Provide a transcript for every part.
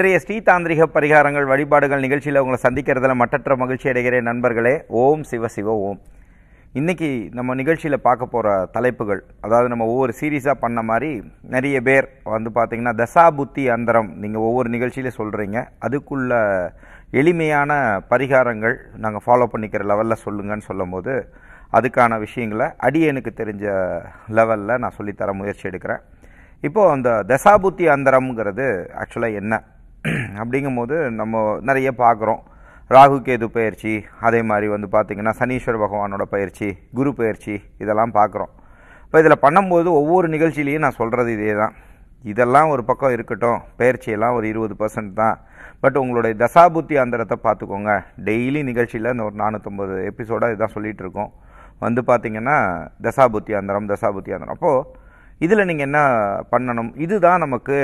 இன்றைய ஸ்ரீ தாந்திரிக பரிகாரங்கள் வழிபாடுகள் நிகழ்ச்சியில் உங்களை சந்திக்கிறதுல மட்டற்ற மகிழ்ச்சி அடைகிறேன் நண்பர்களே ஓம் சிவ சிவ ஓம் இன்றைக்கி நம்ம நிகழ்ச்சியில் பார்க்க போகிற தலைப்புகள் அதாவது நம்ம ஒவ்வொரு சீரீஸாக பண்ண மாதிரி நிறைய பேர் வந்து பார்த்திங்கன்னா தசா புத்தி அந்தரம் நீங்கள் ஒவ்வொரு நிகழ்ச்சியிலும் சொல்கிறீங்க அதுக்குள்ள எளிமையான பரிகாரங்கள் நாங்கள் ஃபாலோ பண்ணிக்கிற லெவலில் சொல்லுங்கன்னு சொல்லும்போது அதுக்கான விஷயங்களை அடியனுக்கு தெரிஞ்ச லெவலில் நான் சொல்லித்தர முயற்சி எடுக்கிறேன் இப்போது அந்த தசாபுத்தி அந்தரம்ங்கிறது ஆக்சுவலாக என்ன அப்படிங்கும்போது நம்ம நிறைய பார்க்குறோம் ராகு கேது பயிற்சி அதே மாதிரி வந்து பார்த்திங்கன்னா சனீஸ்வர பகவானோட பயிற்சி குரு பயிற்சி இதெல்லாம் பார்க்குறோம் இப்போ இதில் பண்ணும்போது ஒவ்வொரு நிகழ்ச்சியிலையும் நான் சொல்கிறது இதே தான் இதெல்லாம் ஒரு பக்கம் இருக்கட்டும் பயிற்சியெல்லாம் ஒரு இருபது பர்சன்ட் தான் பட் உங்களுடைய தசாபுத்தி அந்தரத்தை பார்த்துக்கோங்க டெய்லி நிகழ்ச்சியில் இந்த ஒரு நானூற்றம்பது எபிசோடாக இதான் சொல்லிகிட்டு இருக்கோம் வந்து பார்த்திங்கன்னா தசாபுத்தி அந்தரம் தசாபுத்தி அந்தரம் அப்போது இதில் நீங்கள் என்ன பண்ணணும் இதுதான் நமக்கு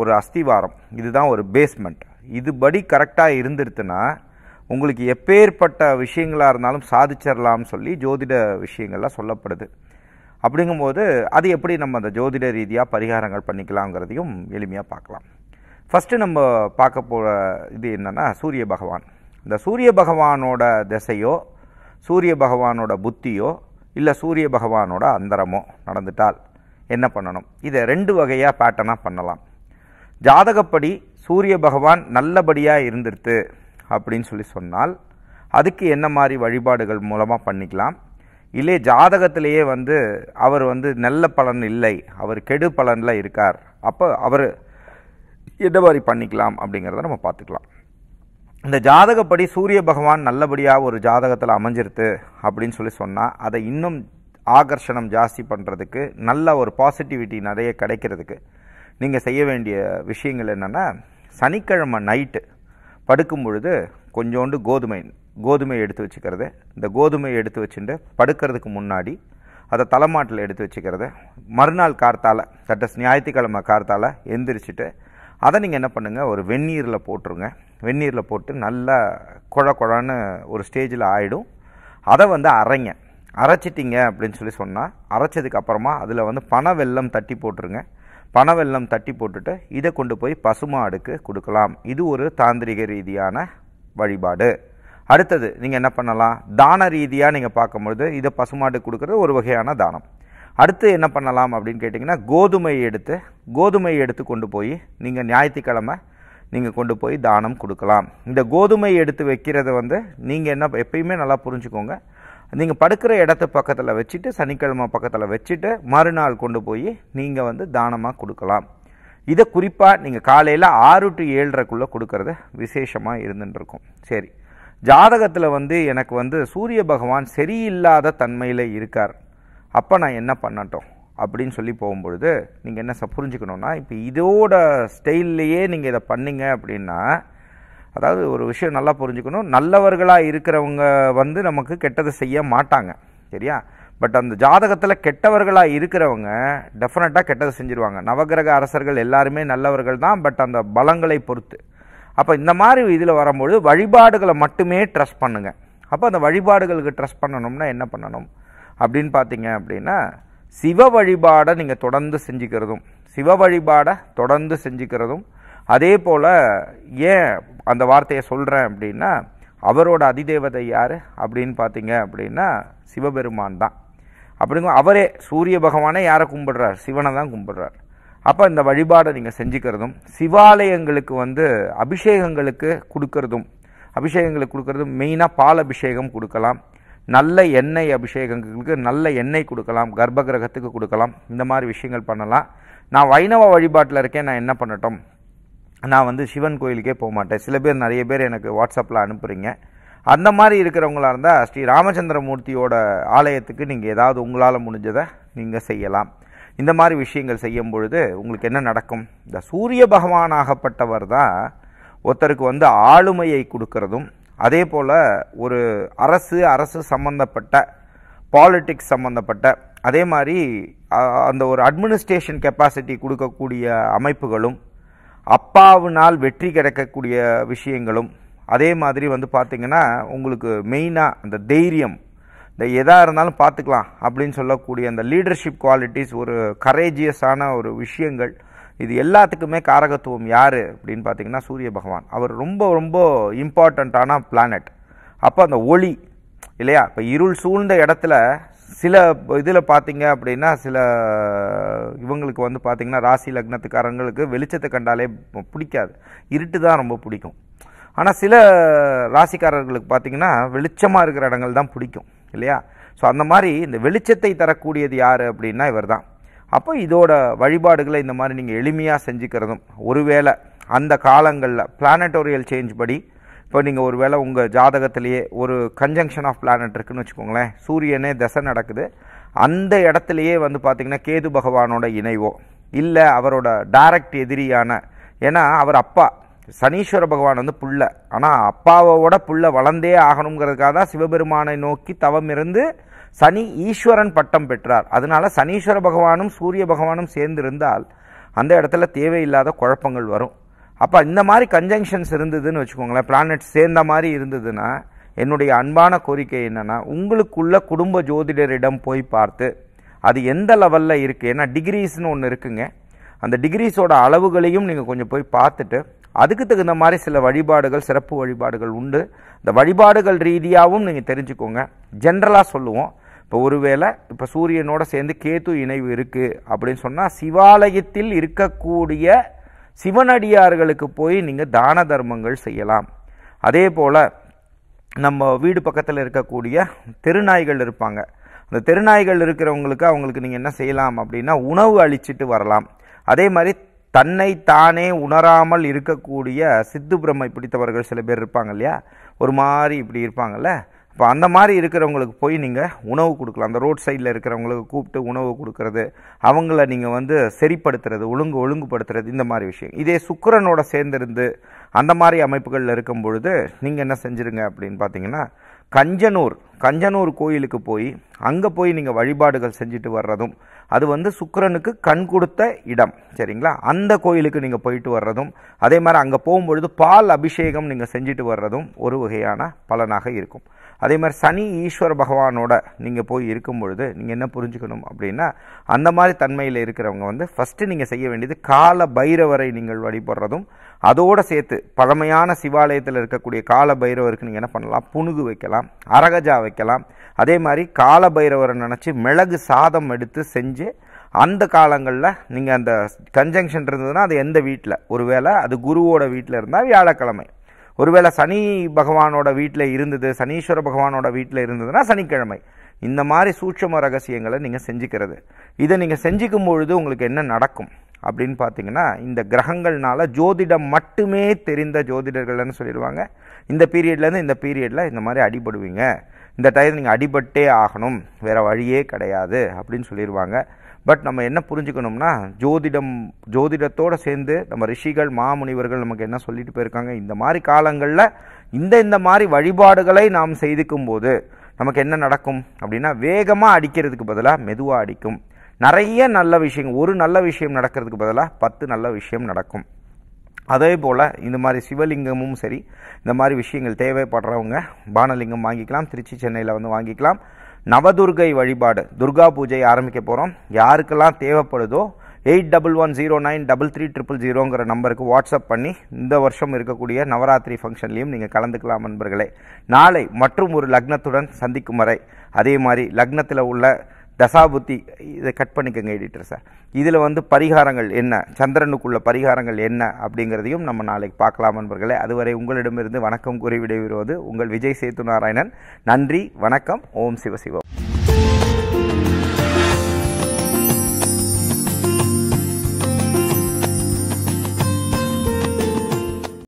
ஒரு அஸ்திவாரம் இதுதான் ஒரு பேஸ்மெண்ட் இதுபடி கரெக்டாக இருந்துருத்துன்னா உங்களுக்கு எப்பேற்பட்ட விஷயங்களாக இருந்தாலும் சாதிச்சிடலாம்னு சொல்லி ஜோதிட விஷயங்கள்லாம் சொல்லப்படுது அப்படிங்கும்போது அது எப்படி நம்ம அந்த ஜோதிட ரீதியாக பரிகாரங்கள் பண்ணிக்கலாங்கிறதையும் எளிமையாக பார்க்கலாம் ஃபஸ்ட்டு நம்ம பார்க்க போகிற இது என்னென்னா சூரிய பகவான் இந்த சூரிய பகவானோட திசையோ சூரிய பகவானோட புத்தியோ இல்லை சூரிய பகவானோட அந்தரமோ நடந்துட்டால் என்ன பண்ணணும் இதை ரெண்டு வகையாக பேட்டனாக பண்ணலாம் ஜாதகப்படி சூரிய பகவான் நல்லபடியாக இருந்துருது அப்படின்னு சொல்லி சொன்னால் அதுக்கு என்ன மாதிரி வழிபாடுகள் மூலமாக பண்ணிக்கலாம் இல்லை ஜாதகத்திலேயே வந்து அவர் வந்து நல்ல பலன் இல்லை அவர் கெடு பலனில் இருக்கார் அப்போ அவர் எந்த மாதிரி பண்ணிக்கலாம் அப்படிங்கிறத நம்ம பார்த்துக்கலாம் இந்த ஜாதகப்படி சூரிய பகவான் நல்லபடியாக ஒரு ஜாதகத்தில் அமைஞ்சிருது அப்படின்னு சொல்லி சொன்னால் அதை இன்னும் ஆகர்ஷணம் ஜாஸ்தி பண்ணுறதுக்கு நல்ல ஒரு பாசிட்டிவிட்டி நிறைய கிடைக்கிறதுக்கு நீங்கள் செய்ய வேண்டிய விஷயங்கள் என்னென்னா சனிக்கிழமை நைட்டு படுக்கும் பொழுது கொஞ்சோண்டு கோதுமை கோதுமை எடுத்து வச்சுக்கிறது இந்த கோதுமையை எடுத்து வச்சுட்டு படுக்கிறதுக்கு முன்னாடி அதை தலைமாட்டில் எடுத்து வச்சுக்கிறது மறுநாள் கார்த்தால் தட்டஸ் ஞாயிற்றுக்கிழமை கார்த்தால் எந்திரிச்சிட்டு அதை நீங்கள் என்ன பண்ணுங்கள் ஒரு வெந்நீரில் போட்டுருங்க வெந்நீரில் போட்டு நல்லா குழ குழான்னு ஒரு ஸ்டேஜில் ஆகிடும் அதை வந்து அரைங்க அரைச்சிட்டிங்க அப்படின்னு சொல்லி சொன்னால் அரைச்சதுக்கப்புறமா அதில் வந்து பன வெள்ளம் தட்டி போட்டுருங்க பன வெள்ளம் தட்டி போட்டுட்டு இதை கொண்டு போய் பசுமாடுக்கு கொடுக்கலாம் இது ஒரு தாந்திரிக ரீதியான வழிபாடு அடுத்தது நீங்கள் என்ன பண்ணலாம் தான ரீதியாக நீங்கள் பார்க்கும்பொழுது இதை பசுமாட்டுக்கு கொடுக்குறது ஒரு வகையான தானம் அடுத்து என்ன பண்ணலாம் அப்படின்னு கேட்டிங்கன்னா கோதுமை எடுத்து கோதுமை எடுத்து கொண்டு போய் நீங்கள் ஞாயிற்றுக்கிழமை நீங்கள் கொண்டு போய் தானம் கொடுக்கலாம் இந்த கோதுமை எடுத்து வைக்கிறத வந்து நீங்கள் என்ன எப்பயுமே நல்லா புரிஞ்சுக்கோங்க நீங்கள் படுக்கிற இடத்த பக்கத்தில் வச்சுட்டு சனிக்கிழமை பக்கத்தில் வச்சுட்டு மறுநாள் கொண்டு போய் நீங்கள் வந்து தானமாக கொடுக்கலாம் இதை குறிப்பாக நீங்கள் காலையில் ஆறு டு ஏழரைக்குள்ளே கொடுக்கறது விசேஷமாக இருந்துட்டுருக்கும் சரி ஜாதகத்தில் வந்து எனக்கு வந்து சூரிய பகவான் சரியில்லாத தன்மையில் இருக்கார் அப்போ நான் என்ன பண்ணட்டும் அப்படின்னு சொல்லி போகும்பொழுது நீங்கள் என்ன புரிஞ்சுக்கணுன்னா இப்போ இதோட ஸ்டைல்லையே நீங்கள் இதை பண்ணிங்க அப்படின்னா அதாவது ஒரு விஷயம் நல்லா புரிஞ்சுக்கணும் நல்லவர்களாக இருக்கிறவங்க வந்து நமக்கு கெட்டதை செய்ய மாட்டாங்க சரியா பட் அந்த ஜாதகத்தில் கெட்டவர்களாக இருக்கிறவங்க டெஃபினட்டாக கெட்டதை செஞ்சுருவாங்க நவகிரக அரசர்கள் எல்லாருமே நல்லவர்கள் தான் பட் அந்த பலங்களை பொறுத்து அப்போ இந்த மாதிரி இதில் வரும்பொழுது வழிபாடுகளை மட்டுமே ட்ரஸ்ட் பண்ணுங்கள் அப்போ அந்த வழிபாடுகளுக்கு ட்ரஸ்ட் பண்ணணும்னா என்ன பண்ணணும் அப்படின்னு பார்த்தீங்க அப்படின்னா சிவ வழிபாடை நீங்கள் தொடர்ந்து செஞ்சுக்கிறதும் சிவ வழிபாடை தொடர்ந்து செஞ்சுக்கிறதும் அதே போல் ஏன் அந்த வார்த்தையை சொல்கிறேன் அப்படின்னா அவரோட அதிதேவதை யார் அப்படின்னு பார்த்தீங்க அப்படின்னா சிவபெருமான் தான் அப்படிங்கும் அவரே சூரிய பகவானே யாரை கும்பிடுறார் சிவனை தான் கும்பிடுறார் அப்போ இந்த வழிபாடை நீங்கள் செஞ்சுக்கிறதும் சிவாலயங்களுக்கு வந்து அபிஷேகங்களுக்கு கொடுக்கறதும் அபிஷேகங்களுக்கு கொடுக்கறதும் மெயினாக பால் அபிஷேகம் கொடுக்கலாம் நல்ல எண்ணெய் அபிஷேகங்களுக்கு நல்ல எண்ணெய் கொடுக்கலாம் கர்ப்ப கிரகத்துக்கு கொடுக்கலாம் இந்த மாதிரி விஷயங்கள் பண்ணலாம் நான் வைணவ வழிபாட்டில் இருக்கேன் நான் என்ன பண்ணட்டும் நான் வந்து சிவன் கோயிலுக்கே போக மாட்டேன் சில பேர் நிறைய பேர் எனக்கு வாட்ஸ்அப்பில் அனுப்புகிறீங்க அந்த மாதிரி இருக்கிறவங்களாக இருந்தால் ஸ்ரீ ராமச்சந்திர மூர்த்தியோட ஆலயத்துக்கு நீங்கள் ஏதாவது உங்களால் முடிஞ்சதை நீங்கள் செய்யலாம் இந்த மாதிரி விஷயங்கள் செய்யும் பொழுது உங்களுக்கு என்ன நடக்கும் இந்த சூரிய பகவானாகப்பட்டவர் தான் ஒருத்தருக்கு வந்து ஆளுமையை கொடுக்கறதும் அதே போல் ஒரு அரசு அரசு சம்மந்தப்பட்ட பாலிட்டிக்ஸ் சம்மந்தப்பட்ட அதே மாதிரி அந்த ஒரு அட்மினிஸ்ட்ரேஷன் கெப்பாசிட்டி கொடுக்கக்கூடிய அமைப்புகளும் அப்பாவினால் வெற்றி கிடைக்கக்கூடிய விஷயங்களும் அதே மாதிரி வந்து பார்த்திங்கன்னா உங்களுக்கு மெயினாக அந்த தைரியம் இந்த எதாக இருந்தாலும் பார்த்துக்கலாம் அப்படின்னு சொல்லக்கூடிய அந்த லீடர்ஷிப் குவாலிட்டிஸ் ஒரு கரேஜியஸான ஒரு விஷயங்கள் இது எல்லாத்துக்குமே காரகத்துவம் யார் அப்படின்னு பார்த்தீங்கன்னா சூரிய பகவான் அவர் ரொம்ப ரொம்ப இம்பார்ட்டண்ட்டான பிளானட் அப்போ அந்த ஒளி இல்லையா இப்போ இருள் சூழ்ந்த இடத்துல சில இதில் பார்த்தீங்க அப்படின்னா சில இவங்களுக்கு வந்து பார்த்திங்கன்னா ராசி லக்னத்துக்காரங்களுக்கு வெளிச்சத்தை கண்டாலே பிடிக்காது இருட்டு தான் ரொம்ப பிடிக்கும் ஆனால் சில ராசிக்காரர்களுக்கு பார்த்திங்கன்னா வெளிச்சமாக இருக்கிற இடங்கள் தான் பிடிக்கும் இல்லையா ஸோ அந்த மாதிரி இந்த வெளிச்சத்தை தரக்கூடியது யார் அப்படின்னா இவர் தான் அப்போ இதோட வழிபாடுகளை இந்த மாதிரி நீங்கள் எளிமையாக செஞ்சுக்கிறதும் ஒருவேளை அந்த காலங்களில் பிளானட்டோரியல் சேஞ்ச் படி இப்போ நீங்கள் ஒரு வேளை உங்கள் ஜாதகத்திலேயே ஒரு கன்ஜங்ஷன் ஆஃப் பிளானட் இருக்குன்னு வச்சுக்கோங்களேன் சூரியனே தசை நடக்குது அந்த இடத்துலையே வந்து பார்த்திங்கன்னா கேது பகவானோட இணைவோ இல்லை அவரோட டைரக்ட் எதிரியான ஏன்னா அவர் அப்பா சனீஸ்வர பகவான் வந்து புள்ள ஆனால் அப்பாவோட புள்ள வளர்ந்தே ஆகணுங்கிறதுக்காக தான் சிவபெருமானை நோக்கி தவம் இருந்து சனி ஈஸ்வரன் பட்டம் பெற்றார் அதனால சனீஸ்வர பகவானும் சூரிய பகவானும் சேர்ந்து இருந்தால் அந்த இடத்துல தேவையில்லாத குழப்பங்கள் வரும் அப்போ இந்த மாதிரி கன்ஜங்ஷன்ஸ் இருந்ததுன்னு வச்சுக்கோங்களேன் பிளானட் சேர்ந்த மாதிரி இருந்ததுன்னா என்னுடைய அன்பான கோரிக்கை என்னென்னா உங்களுக்குள்ள குடும்ப ஜோதிடரிடம் போய் பார்த்து அது எந்த லெவலில் இருக்குது ஏன்னா டிகிரிஸ்னு ஒன்று இருக்குங்க அந்த டிகிரிஸோட அளவுகளையும் நீங்கள் கொஞ்சம் போய் பார்த்துட்டு அதுக்கு தகுந்த மாதிரி சில வழிபாடுகள் சிறப்பு வழிபாடுகள் உண்டு இந்த வழிபாடுகள் ரீதியாகவும் நீங்கள் தெரிஞ்சுக்கோங்க ஜென்ரலாக சொல்லுவோம் இப்போ ஒருவேளை இப்போ சூரியனோட சேர்ந்து கேத்து இணைவு இருக்குது அப்படின்னு சொன்னால் சிவாலயத்தில் இருக்கக்கூடிய சிவனடியார்களுக்கு போய் நீங்கள் தான தர்மங்கள் செய்யலாம் அதே போல் நம்ம வீடு பக்கத்தில் இருக்கக்கூடிய தெருநாய்கள் இருப்பாங்க அந்த தெருநாய்கள் இருக்கிறவங்களுக்கு அவங்களுக்கு நீங்கள் என்ன செய்யலாம் அப்படின்னா உணவு அழிச்சிட்டு வரலாம் அதே மாதிரி தன்னை தானே உணராமல் இருக்கக்கூடிய சித்து பிரம்மை பிடித்தவர்கள் சில பேர் இருப்பாங்க இல்லையா ஒரு மாதிரி இப்படி இருப்பாங்கல்ல இப்போ அந்த மாதிரி இருக்கிறவங்களுக்கு போய் நீங்கள் உணவு கொடுக்கலாம் அந்த ரோட் சைடில் இருக்கிறவங்களுக்கு கூப்பிட்டு உணவு கொடுக்கறது அவங்கள நீங்கள் வந்து சரிப்படுத்துறது ஒழுங்கு ஒழுங்குபடுத்துறது இந்த மாதிரி விஷயம் இதே சுக்கரனோட சேர்ந்திருந்து அந்த மாதிரி அமைப்புகளில் இருக்கும் பொழுது நீங்கள் என்ன செஞ்சுருங்க அப்படின்னு பார்த்தீங்கன்னா கஞ்சனூர் கஞ்சனூர் கோயிலுக்கு போய் அங்கே போய் நீங்கள் வழிபாடுகள் செஞ்சுட்டு வர்றதும் அது வந்து சுக்கரனுக்கு கண் கொடுத்த இடம் சரிங்களா அந்த கோயிலுக்கு நீங்கள் போயிட்டு வர்றதும் அதே மாதிரி அங்கே போகும்பொழுது பால் அபிஷேகம் நீங்கள் செஞ்சுட்டு வர்றதும் ஒரு வகையான பலனாக இருக்கும் அதே மாதிரி சனி ஈஸ்வர பகவானோட நீங்கள் போய் இருக்கும் பொழுது நீங்கள் என்ன புரிஞ்சுக்கணும் அப்படின்னா அந்த மாதிரி தன்மையில் இருக்கிறவங்க வந்து ஃபஸ்ட்டு நீங்கள் செய்ய வேண்டியது கால பைரவரை நீங்கள் வழிபடுறதும் அதோடு சேர்த்து பழமையான சிவாலயத்தில் இருக்கக்கூடிய கால பைரவருக்கு நீங்கள் என்ன பண்ணலாம் புணுகு வைக்கலாம் அரகஜா வைக்கலாம் அதே மாதிரி கால பைரவரை நினச்சி மிளகு சாதம் எடுத்து செஞ்சு அந்த காலங்களில் நீங்கள் அந்த கன்ஜங்ஷன் இருந்ததுன்னா அது எந்த வீட்டில் ஒருவேளை அது குருவோட வீட்டில் இருந்தால் வியாழக்கிழமை ஒருவேளை சனி பகவானோட வீட்டில் இருந்தது சனீஸ்வர பகவானோட வீட்டில் இருந்ததுன்னா சனிக்கிழமை இந்த மாதிரி சூட்சம ரகசியங்களை நீங்கள் செஞ்சுக்கிறது இதை நீங்கள் செஞ்சுக்கும் பொழுது உங்களுக்கு என்ன நடக்கும் அப்படின்னு பார்த்தீங்கன்னா இந்த கிரகங்கள்னால ஜோதிடம் மட்டுமே தெரிந்த ஜோதிடர்கள்னு சொல்லிடுவாங்க இந்த பீரியட்லேருந்து இந்த பீரியடில் இந்த மாதிரி அடிபடுவீங்க இந்த டைம் நீங்கள் அடிபட்டே ஆகணும் வேறு வழியே கிடையாது அப்படின்னு சொல்லிடுவாங்க பட் நம்ம என்ன புரிஞ்சுக்கணும்னா ஜோதிடம் ஜோதிடத்தோடு சேர்ந்து நம்ம ரிஷிகள் மாமுனிவர்கள் நமக்கு என்ன சொல்லிட்டு போயிருக்காங்க இந்த மாதிரி காலங்களில் இந்த இந்த மாதிரி வழிபாடுகளை நாம் செய்துக்கும் போது நமக்கு என்ன நடக்கும் அப்படின்னா வேகமாக அடிக்கிறதுக்கு பதிலாக மெதுவாக அடிக்கும் நிறைய நல்ல விஷயங்கள் ஒரு நல்ல விஷயம் நடக்கிறதுக்கு பதிலாக பத்து நல்ல விஷயம் நடக்கும் அதே போல் இந்த மாதிரி சிவலிங்கமும் சரி இந்த மாதிரி விஷயங்கள் தேவைப்படுறவங்க பானலிங்கம் வாங்கிக்கலாம் திருச்சி சென்னையில் வந்து வாங்கிக்கலாம் நவதுர்கை வழிபாடு துர்கா பூஜை ஆரம்பிக்க போகிறோம் யாருக்கெல்லாம் தேவைப்படுதோ eight double one zero nine double three triple ஜீரோங்கிற நம்பருக்கு வாட்ஸ்அப் பண்ணி இந்த வருஷம் இருக்கக்கூடிய நவராத்திரி ஃபங்க்ஷன்லேயும் நீங்கள் கலந்துக்கலாம் நண்பர்களே நாளை மற்றும் ஒரு லக்னத்துடன் சந்திக்கும் வரை அதே மாதிரி லக்னத்தில் உள்ள தசாபுத்தி இதை கட் பண்ணிக்கோங்க எடிட்டர் சார் இதில் வந்து பரிகாரங்கள் என்ன சந்திரனுக்குள்ள பரிகாரங்கள் என்ன அப்படிங்கிறதையும் நம்ம நாளைக்கு பார்க்கலாம் நண்பர்களே அதுவரை உங்களிடமிருந்து வணக்கம் கூறி விடைபெறுவது உங்கள் விஜய் சேத்து நாராயணன் நன்றி வணக்கம் ஓம் சிவசிவம்